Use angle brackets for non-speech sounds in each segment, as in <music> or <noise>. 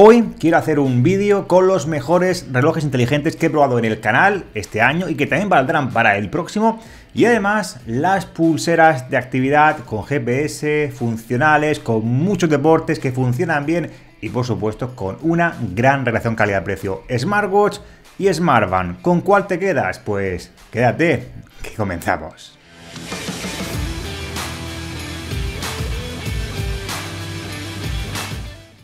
Hoy quiero hacer un vídeo con los mejores relojes inteligentes que he probado en el canal este año y que también valdrán para el próximo. Y además las pulseras de actividad con GPS, funcionales, con muchos deportes que funcionan bien y por supuesto con una gran relación calidad-precio. Smartwatch y Smartband. ¿Con cuál te quedas? Pues quédate, que comenzamos.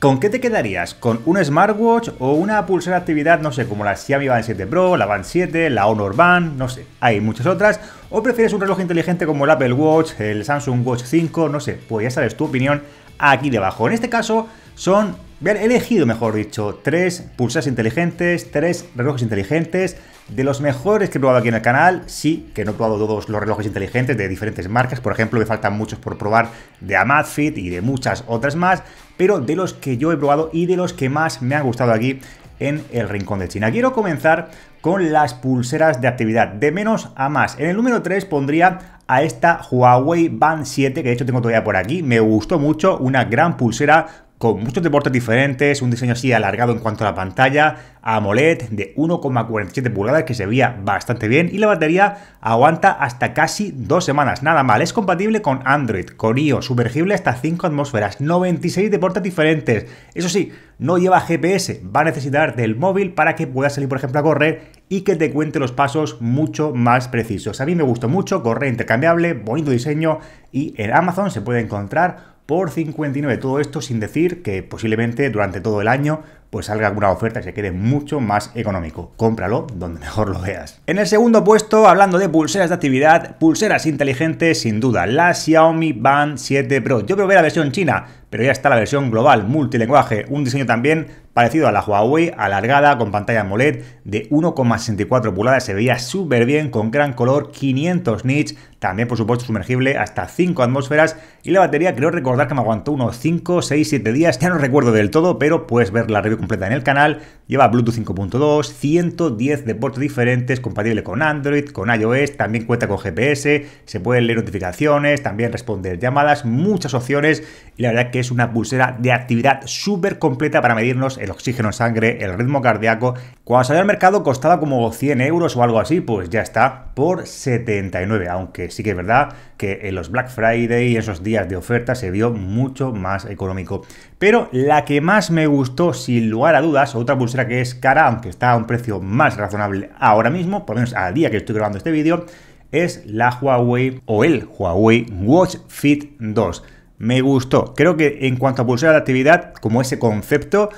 ¿Con qué te quedarías? ¿Con un smartwatch o una pulsera de actividad, no sé, como la Xiaomi Band 7 Pro, la Band 7, la Honor Band, no sé, hay muchas otras? ¿O prefieres un reloj inteligente como el Apple Watch, el Samsung Watch 5, no sé? Pues ya sabes tu opinión aquí debajo. En este caso son Bien, he elegido, mejor dicho, tres pulseras inteligentes, tres relojes inteligentes, de los mejores que he probado aquí en el canal. Sí, que no he probado todos los relojes inteligentes de diferentes marcas, por ejemplo, me faltan muchos por probar de Amazfit y de muchas otras más, pero de los que yo he probado y de los que más me han gustado aquí en el Rincón de China. Quiero comenzar con las pulseras de actividad, de menos a más. En el número 3 pondría a esta Huawei Band 7, que de hecho tengo todavía por aquí. Me gustó mucho, una gran pulsera con muchos deportes diferentes, un diseño así alargado en cuanto a la pantalla, AMOLED de 1,47 pulgadas que se veía bastante bien y la batería aguanta hasta casi dos semanas, nada mal. Es compatible con Android, con iOS, sumergible hasta 5 atmósferas, 96 deportes diferentes. Eso sí, no lleva GPS, va a necesitar del móvil para que puedas salir por ejemplo a correr y que te cuente los pasos mucho más precisos. A mí me gustó mucho, correa intercambiable, bonito diseño y en Amazon se puede encontrar por 59. Todo esto sin decir que posiblemente durante todo el año pues salga alguna oferta que se quede mucho más económico. Cómpralo donde mejor lo veas. En el segundo puesto, hablando de pulseras de actividad, pulseras inteligentes, sin duda, la Xiaomi Band 7 Pro. Yo probé la versión china, pero ya está la versión global, multilenguaje, un diseño también parecido a la Huawei, alargada, con pantalla AMOLED de 1,64 pulgadas, se veía súper bien, con gran color, 500 nits, también por supuesto sumergible hasta 5 atmósferas y la batería creo recordar que me aguantó unos 5, 6, 7 días, ya no recuerdo del todo, pero puedes ver la review completa en el canal. Lleva Bluetooth 5.2, 110 deportes diferentes, compatible con Android, con iOS, también cuenta con GPS, se pueden leer notificaciones, también responder llamadas, muchas opciones y la verdad que es una pulsera de actividad súper completa para medirnos el oxígeno en sangre, el ritmo cardíaco. Cuando salió al mercado costaba como 100 euros o algo así, pues ya está, por 79, aunque sí que es verdad que en los Black Friday y esos días de oferta se vio mucho más económico. Pero la que más me gustó, si lo lugar a dudas, otra pulsera que es cara, aunque está a un precio más razonable ahora mismo, por lo menos al día que estoy grabando este vídeo, es la Huawei o el Huawei Watch Fit 2. Me gustó. Creo que en cuanto a pulsera de actividad, como ese concepto,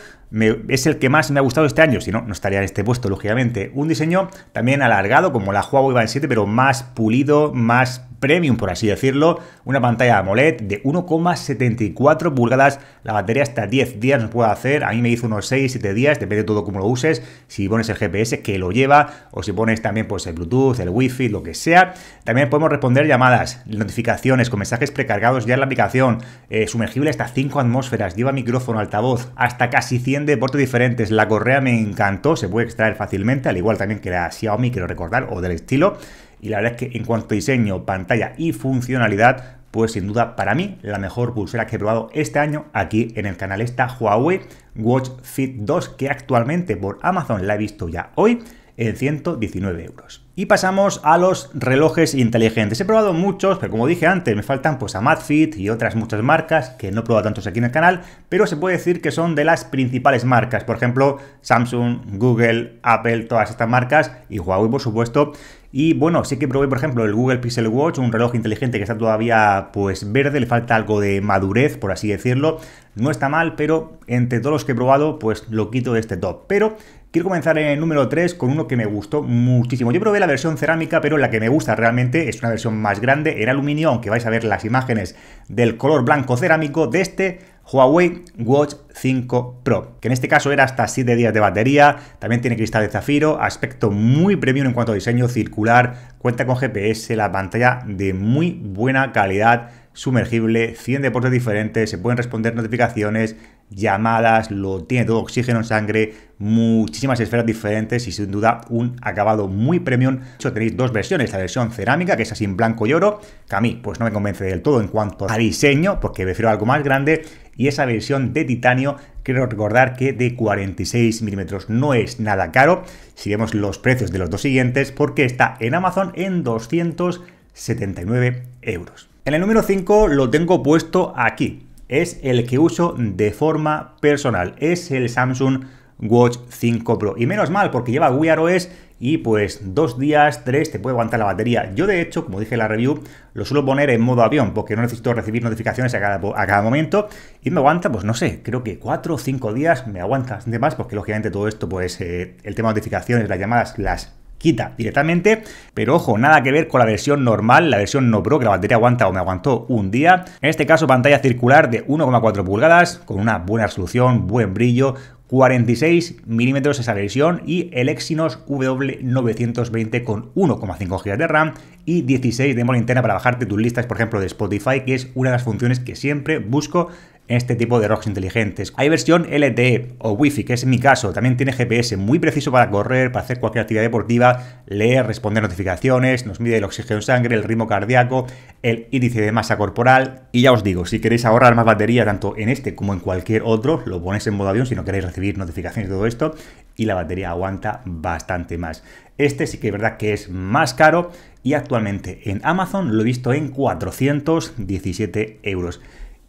es el que más me ha gustado este año, si no, no estaría en este puesto, lógicamente. Un diseño también alargado, como la Huawei Band 7, pero más pulido, más premium, por así decirlo. Una pantalla AMOLED de 1,74 pulgadas. La batería hasta 10 días nos puede hacer. A mí me hizo unos 6, 7 días, depende de todo cómo lo uses. Si pones el GPS, que lo lleva, o si pones también pues, el Bluetooth, el Wi-Fi, lo que sea. También podemos responder llamadas, notificaciones con mensajes precargados ya en la aplicación. Eh, sumergible hasta 5 atmósferas, lleva micrófono, altavoz, hasta casi 100 de deportes diferentes. La correa me encantó, se puede extraer fácilmente, al igual también que la Xiaomi, quiero recordar, o del estilo. Y la verdad es que en cuanto a diseño, pantalla y funcionalidad, pues sin duda para mí la mejor pulsera que he probado este año aquí en el canal está Huawei Watch Fit 2, que actualmente por Amazon la he visto ya hoy en 119 euros. Y pasamos a los relojes inteligentes. He probado muchos, pero como dije antes, me faltan pues Amazfit y otras muchas marcas que no he probado tantos aquí en el canal, pero se puede decir que son de las principales marcas. Por ejemplo, Samsung, Google, Apple, todas estas marcas y Huawei, por supuesto. Y bueno, sí que probé, por ejemplo, el Google Pixel Watch, un reloj inteligente que está todavía pues verde, le falta algo de madurez, por así decirlo. No está mal, pero entre todos los que he probado, pues lo quito de este top. Pero Quiero comenzar en el número 3 con uno que me gustó muchísimo. Yo probé la versión cerámica, pero la que me gusta realmente es una versión más grande en aluminio, aunque vais a ver las imágenes del color blanco cerámico de este Huawei Watch 5 Pro, que en este caso era hasta 7 días de batería, también tiene cristal de zafiro, aspecto muy premium en cuanto a diseño circular, cuenta con GPS, la pantalla de muy buena calidad, sumergible, 100 deportes diferentes, se pueden responder notificaciones, llamadas, lo tiene todo oxígeno en sangre, muchísimas esferas diferentes y sin duda un acabado muy premium. De hecho, tenéis dos versiones, la versión cerámica, que es así en blanco y oro, que a mí pues no me convence del todo en cuanto a diseño, porque prefiero algo más grande, y esa versión de titanio, quiero recordar que de 46 milímetros no es nada caro, si vemos los precios de los dos siguientes, porque está en Amazon en 279 euros. En el número 5 lo tengo puesto aquí, es el que uso de forma personal, es el Samsung Watch 5 Pro. Y menos mal, porque lleva Wear OS y pues dos días, tres, te puede aguantar la batería. Yo de hecho, como dije en la review, lo suelo poner en modo avión porque no necesito recibir notificaciones a cada, a cada momento y me aguanta, pues no sé, creo que cuatro o cinco días me aguanta Además, más porque lógicamente todo esto, pues eh, el tema de notificaciones, las llamadas, las quita directamente, pero ojo, nada que ver con la versión normal, la versión no pro, que la batería aguanta o me aguantó un día. En este caso, pantalla circular de 1,4 pulgadas, con una buena resolución, buen brillo, 46 milímetros esa versión y el Exynos W920 con 1,5 GB de RAM y 16 de memoria interna para bajarte tus listas, por ejemplo, de Spotify, que es una de las funciones que siempre busco este tipo de rocks inteligentes. Hay versión LTE o Wi-Fi, que es mi caso. También tiene GPS muy preciso para correr, para hacer cualquier actividad deportiva, leer, responder notificaciones, nos mide el oxígeno sangre, el ritmo cardíaco, el índice de masa corporal. Y ya os digo, si queréis ahorrar más batería, tanto en este como en cualquier otro, lo ponéis en modo avión si no queréis recibir notificaciones y todo esto, y la batería aguanta bastante más. Este sí que es verdad que es más caro y actualmente en Amazon lo he visto en 417 euros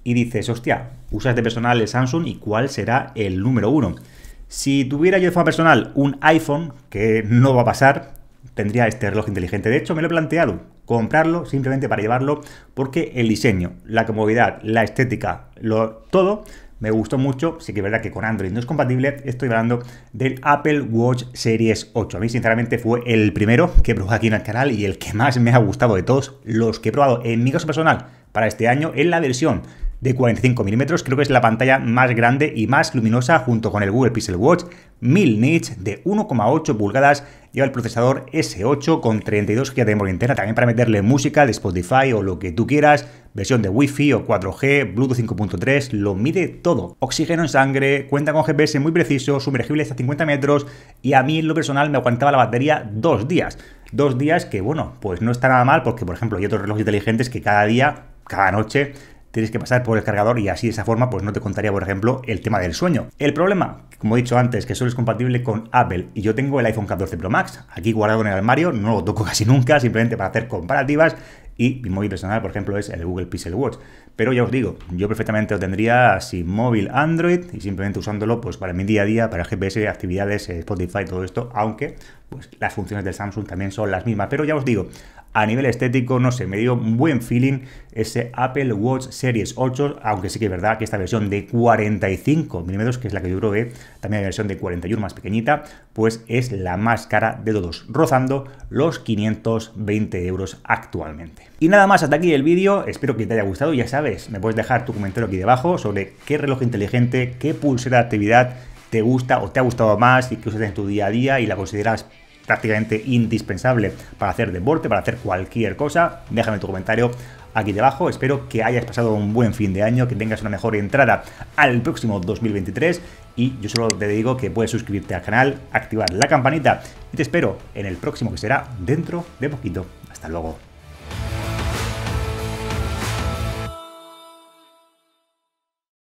y dices, hostia, usas de este personal el Samsung y cuál será el número uno. Si tuviera yo de forma personal un iPhone, que no va a pasar, tendría este reloj inteligente. De hecho, me lo he planteado, comprarlo simplemente para llevarlo, porque el diseño, la comodidad, la estética, lo, todo me gustó mucho. Sí que es verdad que con Android no es compatible. Estoy hablando del Apple Watch Series 8. A mí, sinceramente, fue el primero que probé aquí en el canal y el que más me ha gustado de todos los que he probado en mi caso personal para este año en la versión de 45 milímetros, creo que es la pantalla más grande y más luminosa junto con el Google Pixel Watch, 1000 nits de 1,8 pulgadas, lleva el procesador S8 con 32 GB de memoria interna, también para meterle música de Spotify o lo que tú quieras, versión de Wi-Fi o 4G, Bluetooth 5.3, lo mide todo. Oxígeno en sangre, cuenta con GPS muy preciso, sumergible hasta 50 metros y a mí en lo personal me aguantaba la batería dos días. Dos días que, bueno, pues no está nada mal porque, por ejemplo, hay otros relojes inteligentes que cada día, cada noche, tienes que pasar por el cargador y así de esa forma pues no te contaría por ejemplo el tema del sueño. El problema, como he dicho antes, que solo es compatible con Apple y yo tengo el iPhone 14 Pro Max aquí guardado en el armario, no lo toco <laughs> casi nunca, simplemente para hacer comparativas y mi móvil personal, por ejemplo, es el Google Pixel Watch. Pero ya os digo, yo perfectamente lo tendría sin móvil Android y simplemente usándolo pues para mi día a día, para GPS, actividades, eh, Spotify, todo esto, aunque pues las funciones del Samsung también son las mismas. Pero ya os digo, a nivel estético, no sé, me dio un buen feeling ese Apple Watch Series 8, aunque sí que es verdad que esta versión de 45 milímetros, que es la que yo probé, también la versión de 41 más pequeñita, pues es la más cara de todos, rozando los 520 euros actualmente. Y nada más, hasta aquí el vídeo, espero que te haya gustado, ya sabes, me puedes dejar tu comentario aquí debajo sobre qué reloj inteligente, qué pulsera de actividad, te gusta o te ha gustado más y que usas en tu día a día y la consideras prácticamente indispensable para hacer deporte, para hacer cualquier cosa, déjame tu comentario aquí debajo. Espero que hayas pasado un buen fin de año, que tengas una mejor entrada al próximo 2023 y yo solo te digo que puedes suscribirte al canal, activar la campanita y te espero en el próximo que será dentro de poquito. Hasta luego.